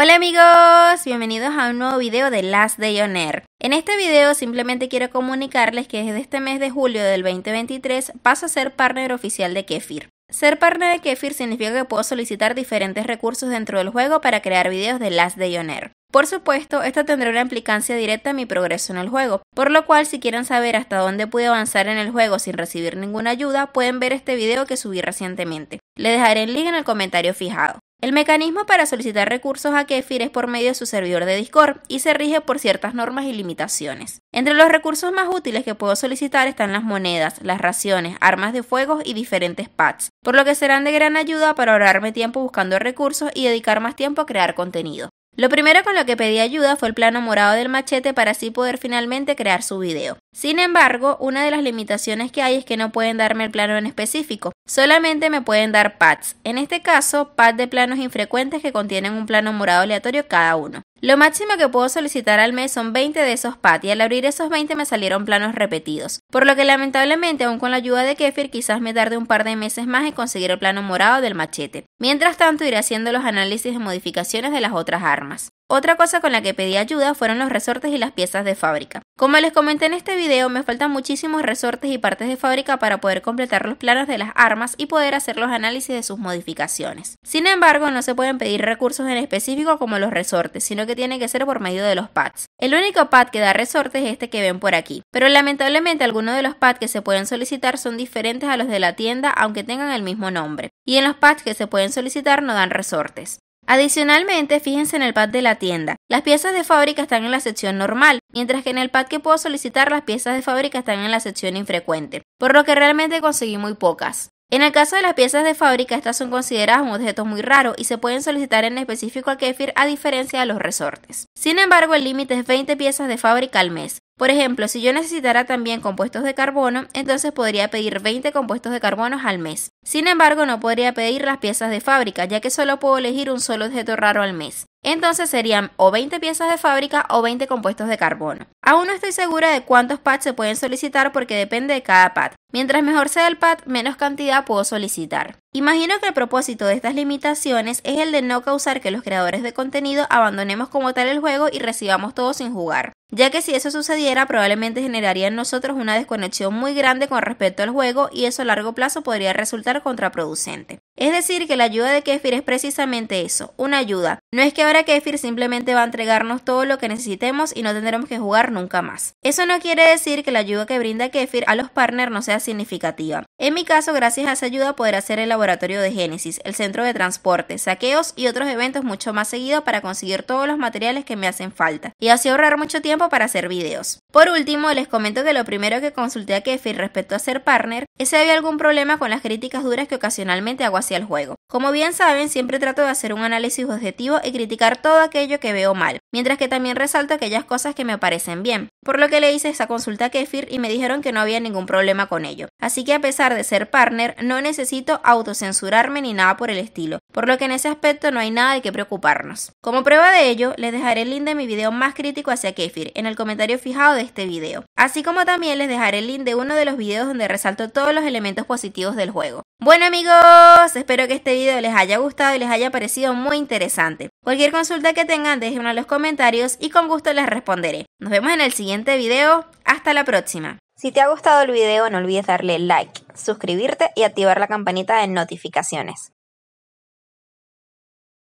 Hola amigos, bienvenidos a un nuevo video de Last Day On Air. En este video simplemente quiero comunicarles que desde este mes de julio del 2023 paso a ser partner oficial de Kefir. Ser partner de Kefir significa que puedo solicitar diferentes recursos dentro del juego para crear videos de Last Day On Air. Por supuesto, esto tendrá una implicancia directa en mi progreso en el juego, por lo cual si quieren saber hasta dónde pude avanzar en el juego sin recibir ninguna ayuda, pueden ver este video que subí recientemente. Le dejaré el link en el comentario fijado. El mecanismo para solicitar recursos a Kefir es por medio de su servidor de Discord y se rige por ciertas normas y limitaciones. Entre los recursos más útiles que puedo solicitar están las monedas, las raciones, armas de fuego y diferentes pads, por lo que serán de gran ayuda para ahorrarme tiempo buscando recursos y dedicar más tiempo a crear contenido. Lo primero con lo que pedí ayuda fue el plano morado del machete para así poder finalmente crear su video. Sin embargo, una de las limitaciones que hay es que no pueden darme el plano en específico, Solamente me pueden dar pads, en este caso, pads de planos infrecuentes que contienen un plano morado aleatorio cada uno. Lo máximo que puedo solicitar al mes son 20 de esos pads y al abrir esos 20 me salieron planos repetidos, por lo que lamentablemente aún con la ayuda de Kefir quizás me tarde un par de meses más en conseguir el plano morado del machete. Mientras tanto iré haciendo los análisis de modificaciones de las otras armas. Otra cosa con la que pedí ayuda fueron los resortes y las piezas de fábrica. Como les comenté en este video, me faltan muchísimos resortes y partes de fábrica para poder completar los planos de las armas y poder hacer los análisis de sus modificaciones. Sin embargo, no se pueden pedir recursos en específico como los resortes, sino que tiene que ser por medio de los pads. El único pad que da resortes es este que ven por aquí, pero lamentablemente algunos de los pads que se pueden solicitar son diferentes a los de la tienda aunque tengan el mismo nombre, y en los pads que se pueden solicitar no dan resortes. Adicionalmente, fíjense en el pad de la tienda. Las piezas de fábrica están en la sección normal, mientras que en el pad que puedo solicitar las piezas de fábrica están en la sección infrecuente, por lo que realmente conseguí muy pocas. En el caso de las piezas de fábrica, estas son consideradas un objeto muy raro y se pueden solicitar en específico al kefir a diferencia de los resortes. Sin embargo, el límite es 20 piezas de fábrica al mes. Por ejemplo, si yo necesitara también compuestos de carbono, entonces podría pedir 20 compuestos de carbono al mes. Sin embargo, no podría pedir las piezas de fábrica, ya que solo puedo elegir un solo objeto raro al mes. Entonces serían o 20 piezas de fábrica o 20 compuestos de carbono. Aún no estoy segura de cuántos pads se pueden solicitar porque depende de cada pad. Mientras mejor sea el pad, menos cantidad puedo solicitar. Imagino que el propósito de estas limitaciones es el de no causar que los creadores de contenido abandonemos como tal el juego y recibamos todo sin jugar ya que si eso sucediera probablemente generaría en nosotros una desconexión muy grande con respecto al juego y eso a largo plazo podría resultar contraproducente. Es decir, que la ayuda de Kefir es precisamente eso, una ayuda. No es que ahora Kefir simplemente va a entregarnos todo lo que necesitemos y no tendremos que jugar nunca más. Eso no quiere decir que la ayuda que brinda Kefir a los partners no sea significativa. En mi caso, gracias a esa ayuda podré hacer el laboratorio de Génesis, el centro de transporte, saqueos y otros eventos mucho más seguidos para conseguir todos los materiales que me hacen falta y así ahorrar mucho tiempo para hacer videos. Por último, les comento que lo primero que consulté a Kefir respecto a ser partner es si había algún problema con las críticas duras que ocasionalmente hago a el juego. Como bien saben, siempre trato de hacer un análisis objetivo y criticar todo aquello que veo mal, mientras que también resalto aquellas cosas que me parecen bien, por lo que le hice esa consulta a Kefir y me dijeron que no había ningún problema con ello. Así que a pesar de ser partner, no necesito autocensurarme ni nada por el estilo, por lo que en ese aspecto no hay nada de qué preocuparnos. Como prueba de ello, les dejaré el link de mi video más crítico hacia Kefir en el comentario fijado de este video, así como también les dejaré el link de uno de los videos donde resalto todos los elementos positivos del juego. Bueno amigos, espero que este video les haya gustado y les haya parecido muy interesante. Cualquier consulta que tengan, déjenme en los comentarios y con gusto les responderé. Nos vemos en el siguiente video. Hasta la próxima. Si te ha gustado el video, no olvides darle like, suscribirte y activar la campanita de notificaciones.